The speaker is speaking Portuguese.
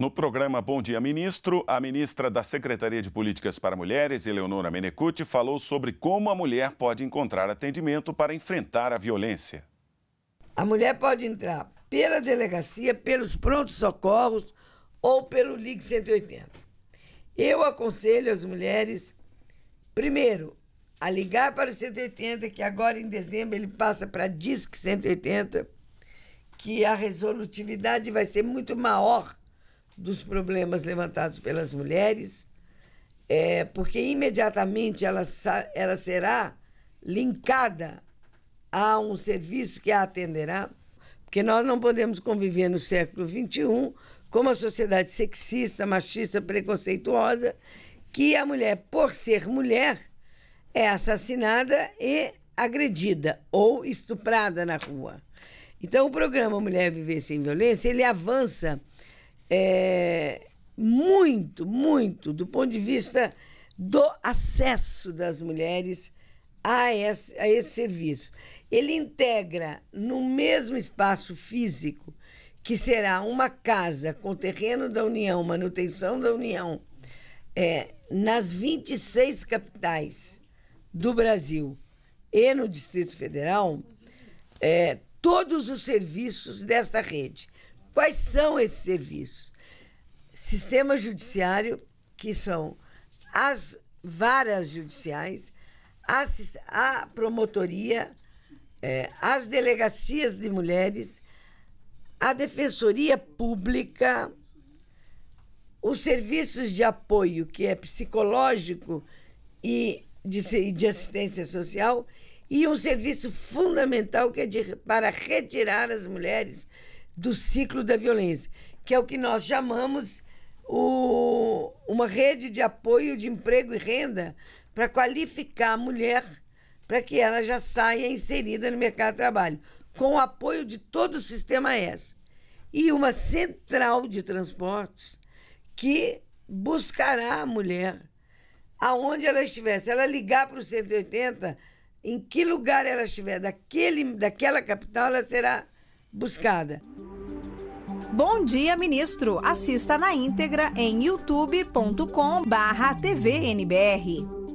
No programa Bom Dia Ministro, a ministra da Secretaria de Políticas para Mulheres, Eleonora Menecuti, falou sobre como a mulher pode encontrar atendimento para enfrentar a violência. A mulher pode entrar pela delegacia, pelos Prontos socorros ou pelo Ligue 180. Eu aconselho as mulheres, primeiro, a ligar para o 180, que agora em dezembro ele passa para Disque 180, que a resolutividade vai ser muito maior dos problemas levantados pelas mulheres, é, porque imediatamente ela, ela será linkada a um serviço que a atenderá, porque nós não podemos conviver no século XXI com uma sociedade sexista, machista, preconceituosa, que a mulher, por ser mulher, é assassinada e agredida ou estuprada na rua. Então, o programa Mulher Viver Sem Violência, ele avança é, muito, muito do ponto de vista do acesso das mulheres a esse, a esse serviço. Ele integra no mesmo espaço físico, que será uma casa com terreno da União, manutenção da União, é, nas 26 capitais do Brasil e no Distrito Federal, é, todos os serviços desta rede Quais são esses serviços? Sistema judiciário, que são as varas judiciais, a, a promotoria, é, as delegacias de mulheres, a defensoria pública, os serviços de apoio, que é psicológico e de, de assistência social, e um serviço fundamental que é de, para retirar as mulheres do ciclo da violência, que é o que nós chamamos o, uma rede de apoio de emprego e renda para qualificar a mulher para que ela já saia inserida no mercado de trabalho, com o apoio de todo o sistema S. E uma central de transportes que buscará a mulher aonde ela estiver. Se ela ligar para o 180, em que lugar ela estiver daquele, daquela capital, ela será buscada. Bom dia, ministro. Assista na íntegra em youtube.com/tvnbr.